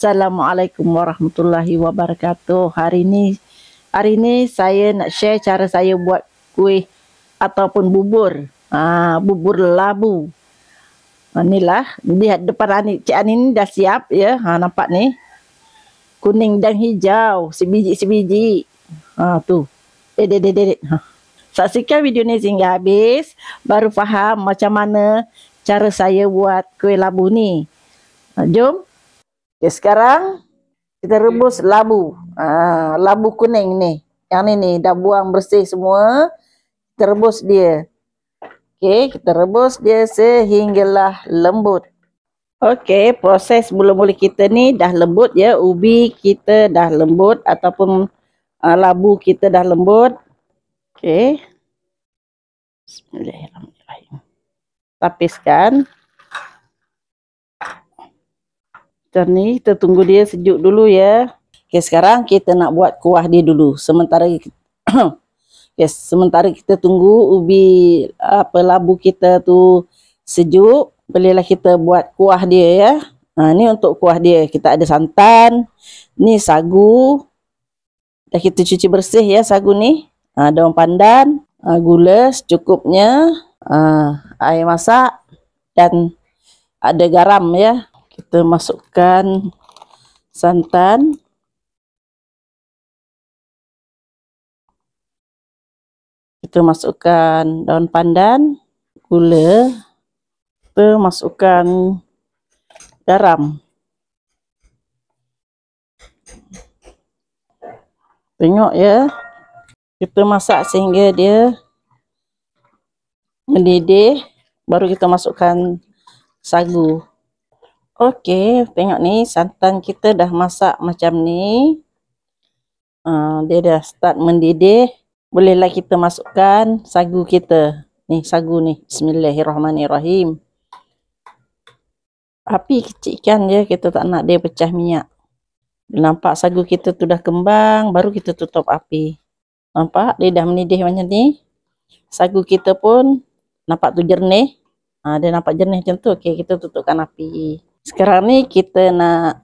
Assalamualaikum warahmatullahi wabarakatuh. Hari ini, hari ini saya nak share cara saya buat kuih ataupun bubur. ha, bubur labu. Inilah ha, lihat depan ani cik ani ni dah siap ya. Ha nampak ni. Kuning dan hijau sebiji-sebiji. Ha tu. Eh de de de. Ha. Saksikan video ni sehingga habis baru faham macam mana cara saya buat kuih labu ni. Ha, jom Okay, ya, sekarang kita rebus labu. Ah, labu kuning ni. Yang ni ni dah buang bersih semua. Kita rebus dia. okay kita rebus dia sehinggalah lembut. Okey, proses bulu mula kita ni dah lembut ya. Ubi kita dah lembut ataupun uh, labu kita dah lembut. Okey. Bismillahirrahmanirrahim. Tapiskan. Kita ni, kita tunggu dia sejuk dulu ya. Okay, sekarang kita nak buat kuah dia dulu. Sementara kita, okay, sementara kita tunggu ubi apa labu kita tu sejuk. Bolehlah kita buat kuah dia ya. Ha, ni untuk kuah dia. Kita ada santan. Ni sagu. Dah kita cuci bersih ya sagu ni. Ha, daun pandan. Ha, gula secukupnya. Ha, air masak. Dan ada garam ya kita masukkan santan. Kita masukkan daun pandan, gula, kita masukkan garam. Tengok ya. Kita masak sehingga dia mendidih, baru kita masukkan sagu. Okey, tengok ni santan kita dah masak macam ni. Uh, dia dah start mendidih. Bolehlah kita masukkan sagu kita. Ni sagu ni. Bismillahirrahmanirrahim. Api kecikkan dia. Kita tak nak dia pecah minyak. Nampak sagu kita tu dah kembang. Baru kita tutup api. Nampak dia dah mendidih macam ni. Sagu kita pun nampak tu jernih. Ha, dia nampak jernih macam tu. Okey, kita tutupkan api. Sekarang ni kita nak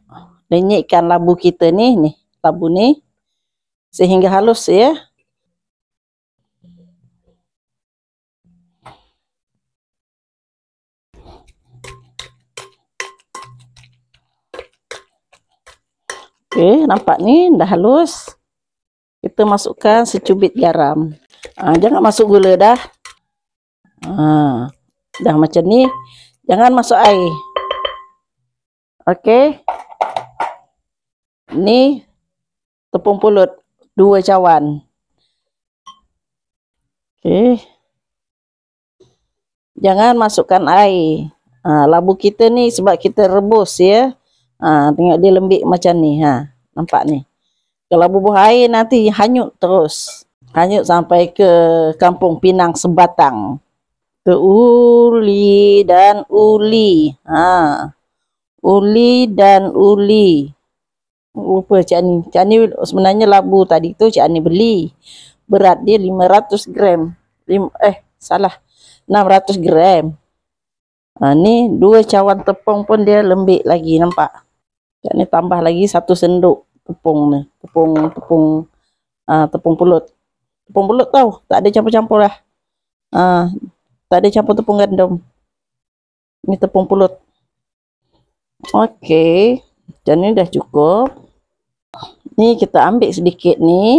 lenyekkan labu kita ni, ni labu ni sehingga halus ya. Okey, nampak ni dah halus. Kita masukkan secubit garam. Ha, jangan masuk gula dah. Ha, dah macam ni. Jangan masuk air. Okey. Ni tepung pulut dua cawan. Okey. Jangan masukkan air. Ha, labu kita ni sebab kita rebus ya. Ha, tengok dia lembik macam ni. Ha, nampak ni. Kalau bubuh air nanti hanyut terus. Hanyut sampai ke kampung Pinang sebatang. Ke uli dan uli. Haa uli dan uli. Rupa Cik Ani. Cik Ani sebenarnya labu tadi tu Cik Ani beli. Berat dia 500 gram. Lim, eh salah. 600 gram. Ha, ni dua cawan tepung pun dia lembik lagi nampak. Cik Ani tambah lagi satu senduk tepung ni. Tepung, tepung, uh, tepung pulut. Tepung pulut tau. Tak ada campur-campur lah. Uh, tak ada campur tepung gandum. Ni tepung pulut. Okey, dan ni dah cukup. Ni kita ambil sedikit nih,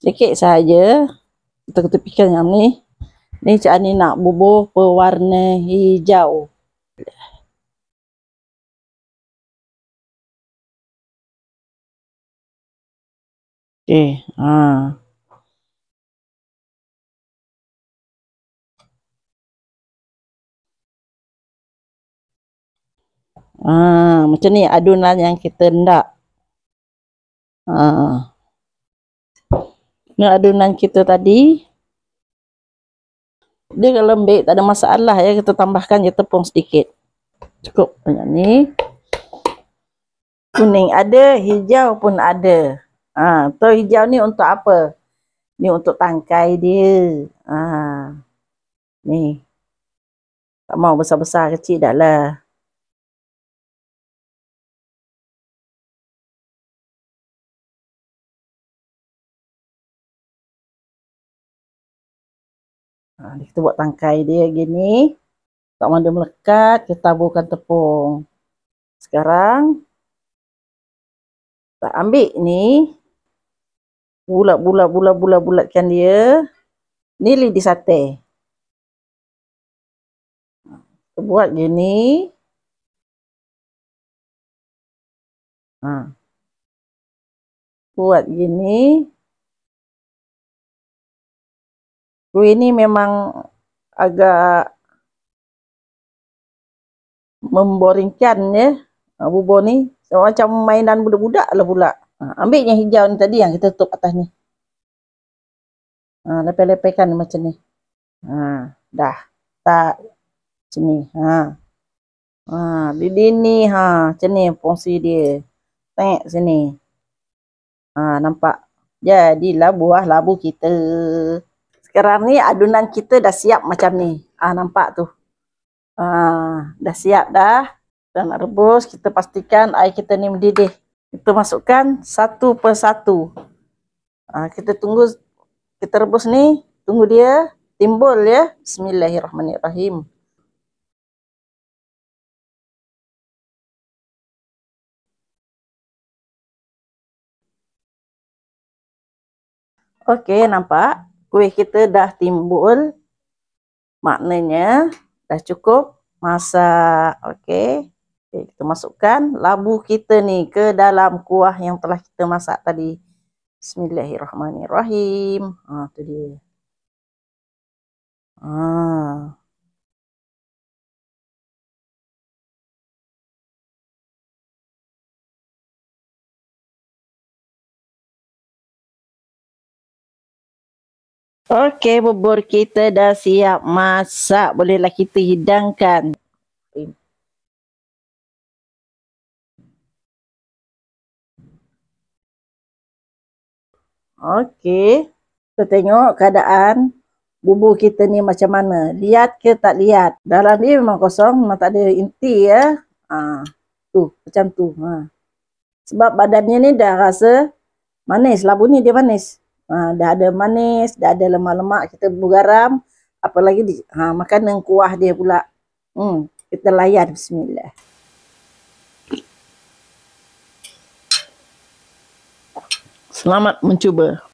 Sedikit saja. Kita ketepikan yang ni. Ni Cik Ani nak bubuh pewarna hijau. Okey, ah. Ha, macam ni adunan yang kita hendak. Ha. Ni adunan kita tadi. Dia kalau lembik tak ada masalah ya. Kita tambahkan je tepung sedikit. Cukup banyak ni. Kuning ada, hijau pun ada. Ha, tau hijau ni untuk apa? Ni untuk tangkai dia. Ha. Ni. Tak mau besar-besar kecil dah lah. Ha, kita buat tangkai dia gini. Tak mahu dia melekat, kita taburkan tepung. Sekarang, kita ambil ni. Bulat-bulat-bulat-bulat-bulatkan dia. Ni lidi sate. Kita buat gini. Ha. Buat gini. Gue ini memang agak memboringkan ya. Ah, Bubur ni macam mainan budak-budak lah pula. Ah, ambil yang hijau ni tadi yang kita tutup atas ni. Ah, Lepek-lepekan macam ni. Ha, dah. Tak. Macam ni. Ha. Ha, di sini ha, macam ni fungsi dia. Tengok sini. Ha, nampak. Jadilah buah labu kita sekarang ni adunan kita dah siap macam ni. Ah nampak tu. Ah dah siap dah. Dah nak rebus, kita pastikan air kita ni mendidih. Kita masukkan satu per satu. Ah kita tunggu kita rebus ni, tunggu dia timbul ya. Bismillahirrahmanirrahim. Okey, nampak? kuih kita dah timbul maknanya dah cukup masak okey okay, kita masukkan labu kita ni ke dalam kuah yang telah kita masak tadi bismillahirrahmanirrahim ha tu dia ha Okey, bubur kita dah siap masak. Bolehlah kita hidangkan. Okey, kita tengok keadaan bubur kita ni macam mana. Lihat ke tak lihat? Dalam ni memang kosong, memang tak ada inti ya. Ha, tu, macam tu. Ha. Sebab badannya ni dah rasa manis. Labu ni dia manis ha, dah ada manis, dah ada lemak-lemak, kita bubur garam, apalagi di, ha, makan dengan kuah dia pula. Hmm, kita layan bismillah. Selamat mencuba.